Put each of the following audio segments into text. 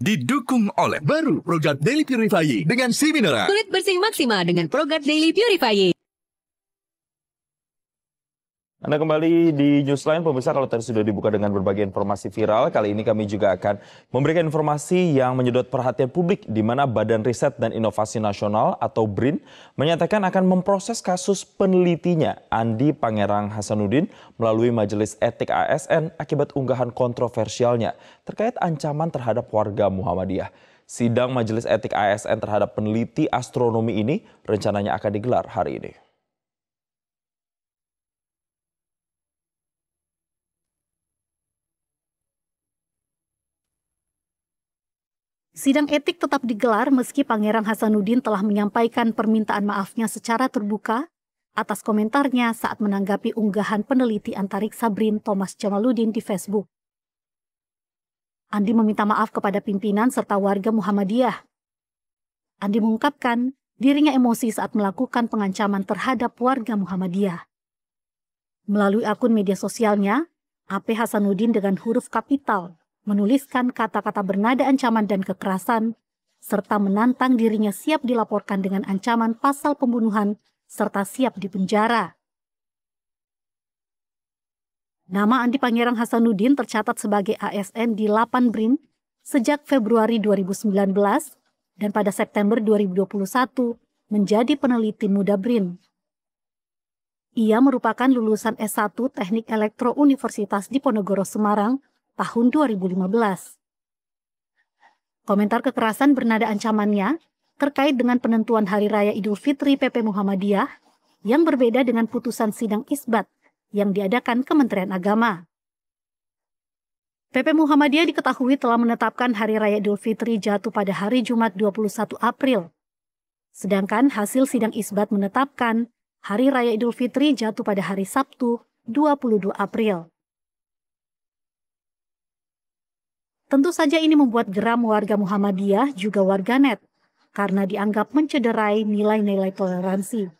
Didukung oleh baru Progat Daily Purifying dengan seminar Kulit bersih maksimal dengan Progat Daily Purifying. Anda kembali di Newsline, pemirsa kalau tadi sudah dibuka dengan berbagai informasi viral, kali ini kami juga akan memberikan informasi yang menyedot perhatian publik di mana Badan Riset dan Inovasi Nasional atau BRIN menyatakan akan memproses kasus penelitinya Andi Pangerang Hasanuddin melalui Majelis Etik ASN akibat unggahan kontroversialnya terkait ancaman terhadap warga Muhammadiyah. Sidang Majelis Etik ASN terhadap peneliti astronomi ini rencananya akan digelar hari ini. Sidang etik tetap digelar meski Pangeran Hasanuddin telah menyampaikan permintaan maafnya secara terbuka atas komentarnya saat menanggapi unggahan peneliti antariksa BRIN Thomas Jamaluddin di Facebook. Andi meminta maaf kepada pimpinan serta warga Muhammadiyah. Andi mengungkapkan dirinya emosi saat melakukan pengancaman terhadap warga Muhammadiyah. Melalui akun media sosialnya, AP Hasanuddin dengan huruf kapital menuliskan kata-kata bernada ancaman dan kekerasan, serta menantang dirinya siap dilaporkan dengan ancaman pasal pembunuhan serta siap dipenjara. Nama Andi Pangerang Hasanuddin tercatat sebagai ASN di 8 BRIN sejak Februari 2019 dan pada September 2021 menjadi peneliti muda BRIN. Ia merupakan lulusan S1 Teknik Elektro Universitas Diponegoro Semarang tahun 2015. Komentar kekerasan bernada ancamannya terkait dengan penentuan Hari Raya Idul Fitri PP Muhammadiyah yang berbeda dengan putusan sidang isbat yang diadakan Kementerian Agama. PP Muhammadiyah diketahui telah menetapkan Hari Raya Idul Fitri jatuh pada hari Jumat 21 April. Sedangkan hasil sidang isbat menetapkan Hari Raya Idul Fitri jatuh pada hari Sabtu 22 April. Tentu saja ini membuat geram warga Muhammadiyah juga warganet karena dianggap mencederai nilai-nilai toleransi.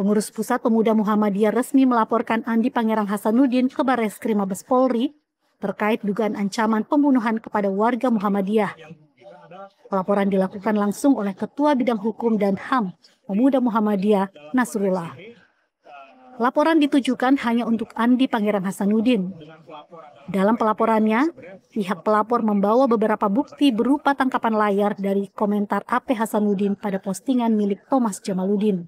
Pengurus Pusat Pemuda Muhammadiyah resmi melaporkan Andi Pangerang Hasanuddin ke Bares Krim Mabes Polri terkait dugaan ancaman pembunuhan kepada warga Muhammadiyah. Pelaporan dilakukan langsung oleh Ketua Bidang Hukum dan HAM Pemuda Muhammadiyah Nasrullah. Laporan ditujukan hanya untuk Andi Pangeran Hasanuddin. Dalam pelaporannya, pihak pelapor membawa beberapa bukti berupa tangkapan layar dari komentar AP Hasanuddin pada postingan milik Thomas Jamaluddin.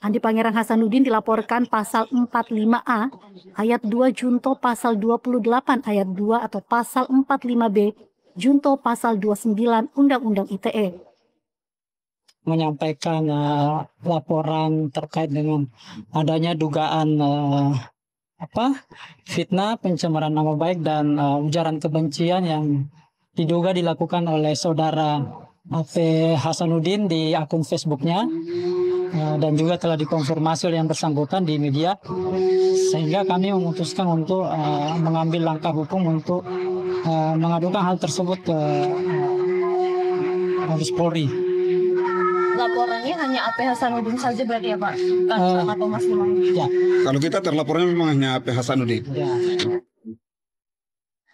Andi Pangeran Hasanuddin dilaporkan pasal 45A ayat 2 Junto pasal 28 ayat 2 atau pasal 45B Junto pasal 29 Undang-Undang ITE menyampaikan uh, laporan terkait dengan adanya dugaan uh, apa fitnah pencemaran nama baik dan uh, ujaran kebencian yang diduga dilakukan oleh saudara Af Hasanuddin di akun Facebooknya uh, dan juga telah dikonfirmasi oleh yang bersangkutan di media sehingga kami memutuskan untuk uh, mengambil langkah hukum untuk uh, mengadukan hal tersebut ke uh, Polri laporannya hanya AP Hasanuddin saja berarti ya Pak? uh, sama Thomas Ya. Kalau kita terlapornya memang hanya AP Hasanuddin. Ya.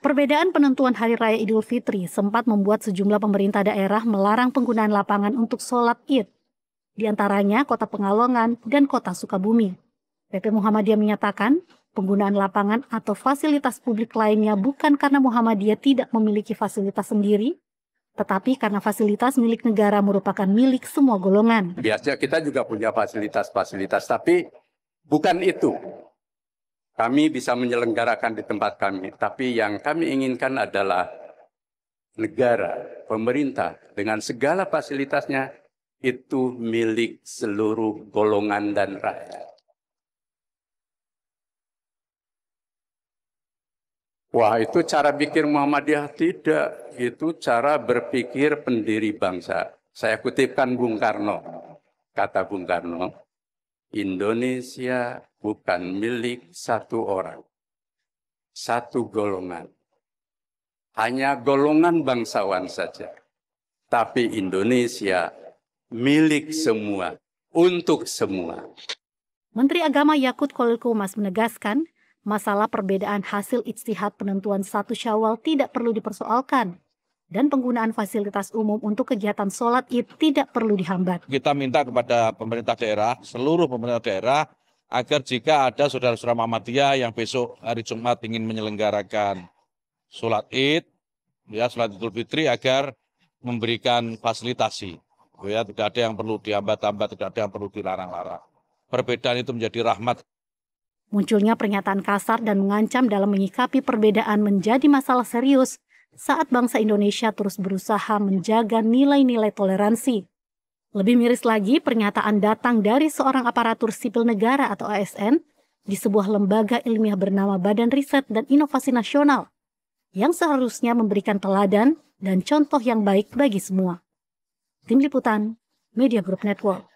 Perbedaan penentuan Hari Raya Idul Fitri sempat membuat sejumlah pemerintah daerah melarang penggunaan lapangan untuk sholat id. Di antaranya kota Pengalongan dan kota Sukabumi. PP Muhammadiyah menyatakan penggunaan lapangan atau fasilitas publik lainnya bukan karena Muhammadiyah tidak memiliki fasilitas sendiri, tetapi karena fasilitas milik negara merupakan milik semua golongan. Biasanya kita juga punya fasilitas-fasilitas, tapi bukan itu. Kami bisa menyelenggarakan di tempat kami, tapi yang kami inginkan adalah negara, pemerintah dengan segala fasilitasnya itu milik seluruh golongan dan rakyat. Wah itu cara pikir Muhammadiyah tidak, itu cara berpikir pendiri bangsa. Saya kutipkan Bung Karno, kata Bung Karno, Indonesia bukan milik satu orang, satu golongan. Hanya golongan bangsawan saja. Tapi Indonesia milik semua, untuk semua. Menteri Agama Yakut Kolil menegaskan, masalah perbedaan hasil ijtihad penentuan satu syawal tidak perlu dipersoalkan dan penggunaan fasilitas umum untuk kegiatan sholat id tidak perlu dihambat. Kita minta kepada pemerintah daerah, seluruh pemerintah daerah, agar jika ada saudara-saudara Muhammadiyah yang besok hari Jumat ingin menyelenggarakan sholat id, ya sholat idul fitri, agar memberikan fasilitasi. Ya, tidak ada yang perlu dihambat-hambat, tidak ada yang perlu dilarang-larang. Perbedaan itu menjadi rahmat Munculnya pernyataan kasar dan mengancam dalam menyikapi perbedaan menjadi masalah serius saat bangsa Indonesia terus berusaha menjaga nilai-nilai toleransi. Lebih miris lagi, pernyataan datang dari seorang aparatur sipil negara atau ASN di sebuah lembaga ilmiah bernama Badan Riset dan Inovasi Nasional yang seharusnya memberikan teladan dan contoh yang baik bagi semua. Tim Liputan, Media Group Network.